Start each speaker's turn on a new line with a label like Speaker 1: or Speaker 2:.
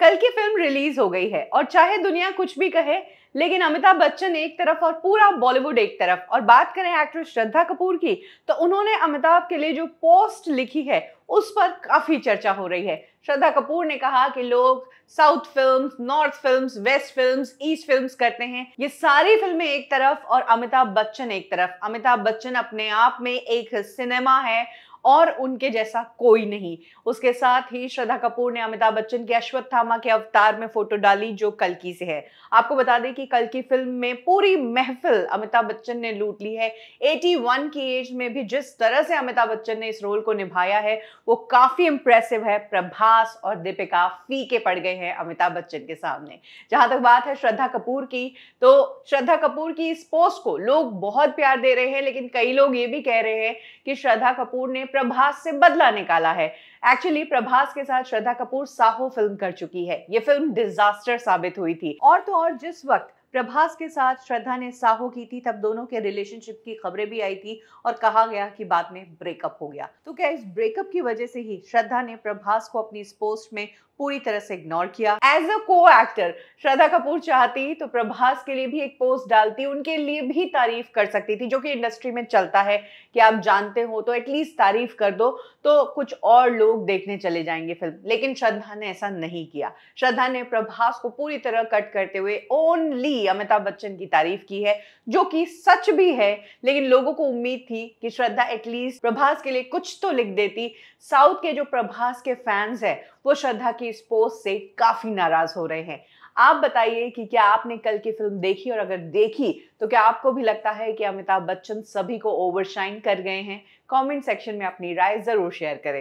Speaker 1: कल की film release हो गई है और चाहे दुनिया कुछ भी कहे लेकिन अमिताभ बच्चन एक तरफ और पूरा बॉलीवुड एक तरफ और बात करें एक्ट्रेस श्रद्धा कपूर की तो उन्होंने अमिताभ के लिए जो पोस्ट लिखी है उस पर काफ़ी चर्चा हो रही है श्रद्धा कपूर ने कहा कि लोग south films, north films, west films, east films करते हैं ये सारी फिल्में एक तरफ और अमिताभ बच्चन एक तरफ अमिताभ बच्चन अपने आप में एक सिनेमा है और उनके जैसा कोई नहीं उसके साथ ही श्रद्धा कपूर ने अमिताभ बच्चन की अश्वत्थामा के अवतार में फोटो डाली जो कल की से है आपको बता दें कि कल की फिल्म में पूरी महफिल अमिताभ बच्चन ने लूट ली है 81 की एज में भी जिस तरह से अमिताभ बच्चन ने इस रोल को निभाया है वो काफी इंप्रेसिव है प्रभास और दीपिका फीके पड़ गए हैं अमिताभ बच्चन के सामने जहां तक बात है श्रद्धा कपूर की तो श्रद्धा कपूर की इस पोस्ट को लोग बहुत प्यार दे रहे हैं लेकिन कई लोग ये भी कह रहे हैं कि श्रद्धा कपूर ने प्रभास से बदला निकाला है एक्चुअली प्रभास के साथ श्रद्धा कपूर साहो फिल्म कर चुकी है ये फिल्म डिजास्टर साबित हुई थी और तो और जिस वक्त प्रभास के साथ श्रद्धा ने साहो की थी तब दोनों के रिलेशनशिप की खबरें भी आई थी और कहा गया कि बाद में ब्रेकअप हो गया तो क्या इस ब्रेकअप की वजह से ही श्रद्धा ने प्रभास को अपनी इस पोस्ट में पूरी तरह से इग्नोर किया एज अ को एक्टर श्रद्धा कपूर चाहती तो प्रभास के लिए भी एक पोस्ट डालती उनके लिए भी तारीफ कर सकती थी जो कि इंडस्ट्री में चलता है कि आप जानते हो तो एटलीस्ट तारीफ कर दो तो कुछ और लोग देखने चले जाएंगे फिल्म लेकिन श्रद्धा ने ऐसा नहीं किया श्रद्धा ने प्रभास को पूरी तरह कट करते हुए ओनली अमिताभ बच्चन की तारीफ की है जो कि सच भी है लेकिन लोगों को उम्मीद थी कि श्रद्धा एटलीस्ट प्रभास के लिए कुछ तो लिख देती साउथ के जो प्रभास के फैंस है वो श्रद्धा की इस पोस्ट से काफ़ी नाराज़ हो रहे हैं आप बताइए कि क्या आपने कल की फिल्म देखी और अगर देखी तो क्या आपको भी लगता है कि अमिताभ बच्चन सभी को ओवरशाइन कर गए हैं कमेंट सेक्शन में अपनी राय ज़रूर शेयर करें